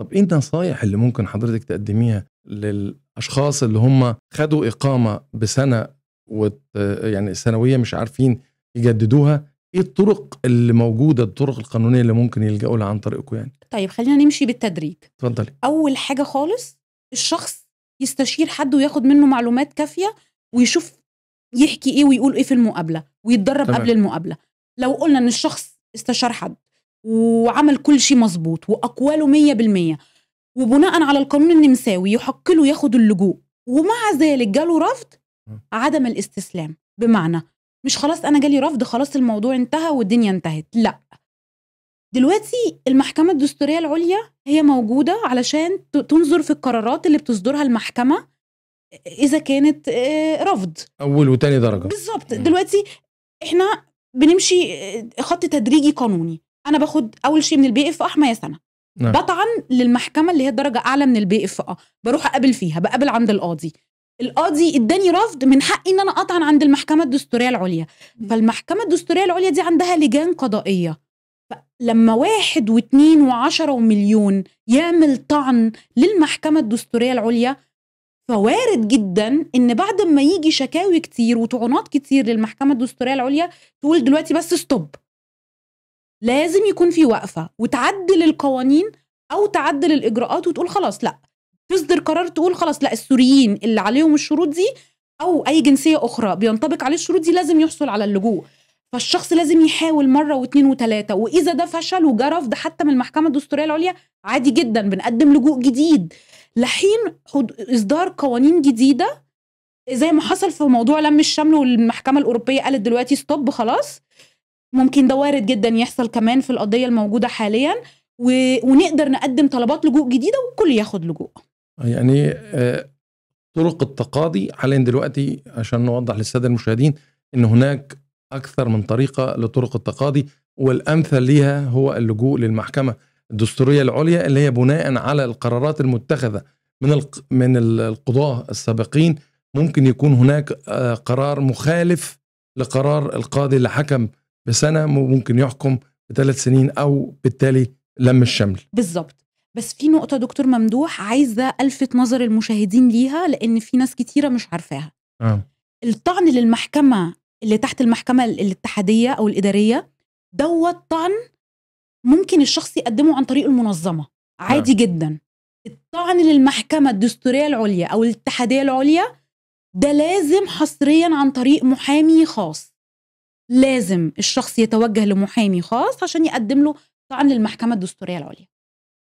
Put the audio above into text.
طب ايه النصايح اللي ممكن حضرتك تقدميها للاشخاص اللي هم خدوا اقامه بسنه يعني الثانويه مش عارفين يجددوها ايه الطرق اللي موجوده الطرق القانونيه اللي ممكن يلجأوا لها عن طريقكم يعني طيب خلينا نمشي بالتدريج اتفضلي اول حاجه خالص الشخص يستشير حد وياخد منه معلومات كافيه ويشوف يحكي ايه ويقول ايه في المقابله ويتدرب طبعا. قبل المقابله لو قلنا ان الشخص استشار حد وعمل كل شيء مظبوط واقواله مية بالمية وبناء على القانون النمساوي يحق له ياخد اللجوء ومع ذلك جاله رفض عدم الاستسلام بمعنى مش خلاص انا جالي رفض خلاص الموضوع انتهى والدنيا انتهت لا دلوقتي المحكمة الدستورية العليا هي موجودة علشان تنظر في القرارات اللي بتصدرها المحكمة إذا كانت آه، رفض أول وتاني درجة بالظبط دلوقتي إحنا بنمشي آه، خط تدريجي قانوني انا باخد اول شيء من البي اف اه حمايه سنه نعم. بطعن للمحكمه اللي هي درجه اعلى من البي اف اه بروح اقابل فيها بقابل عند القاضي القاضي اداني رفض من حقي ان انا اطعن عند المحكمه الدستوريه العليا فالمحكمه الدستوريه العليا دي عندها لجان قضائيه لما واحد واتنين وعشرة ومليون يعمل طعن للمحكمة الدستورية العليا فوارد جدا ان بعد ما يجي شكاوي كتير وطعونات كتير للمحكمة الدستورية العليا تقول دلوقتي بس ستوب لازم يكون في وقفه وتعدل القوانين او تعدل الاجراءات وتقول خلاص لا تصدر قرار تقول خلاص لا السوريين اللي عليهم الشروط دي او اي جنسيه اخرى بينطبق عليه الشروط دي لازم يحصل على اللجوء فالشخص لازم يحاول مره واثنين وثلاثه واذا ده فشل وجرف ده حتى من المحكمه الدستوريه العليا عادي جدا بنقدم لجوء جديد لحين اصدار قوانين جديده زي ما حصل في موضوع لم الشمل والمحكمه الاوروبيه قالت دلوقتي ستوب خلاص ممكن ده وارد جدا يحصل كمان في القضيه الموجوده حاليا و... ونقدر نقدم طلبات لجوء جديده والكل ياخد لجوء يعني آه، طرق التقاضي حاليا دلوقتي عشان نوضح للساده المشاهدين ان هناك اكثر من طريقه لطرق التقاضي والامثل ليها هو اللجوء للمحكمه الدستوريه العليا اللي هي بناء على القرارات المتخذه من من القضاه السابقين ممكن يكون هناك آه، قرار مخالف لقرار القاضي اللي حكم بسنه ممكن يحكم بثلاث سنين او بالتالي لم الشمل بالظبط بس في نقطه دكتور ممدوح عايزه الفت نظر المشاهدين ليها لان في ناس كتيره مش عارفاها آه. الطعن للمحكمه اللي تحت المحكمه الاتحاديه او الاداريه دوت طعن ممكن الشخص يقدمه عن طريق المنظمه عادي آه. جدا الطعن للمحكمه الدستوريه العليا او الاتحاديه العليا ده لازم حصريا عن طريق محامي خاص لازم الشخص يتوجه لمحامي خاص عشان يقدم له طعن للمحكمه الدستوريه العليا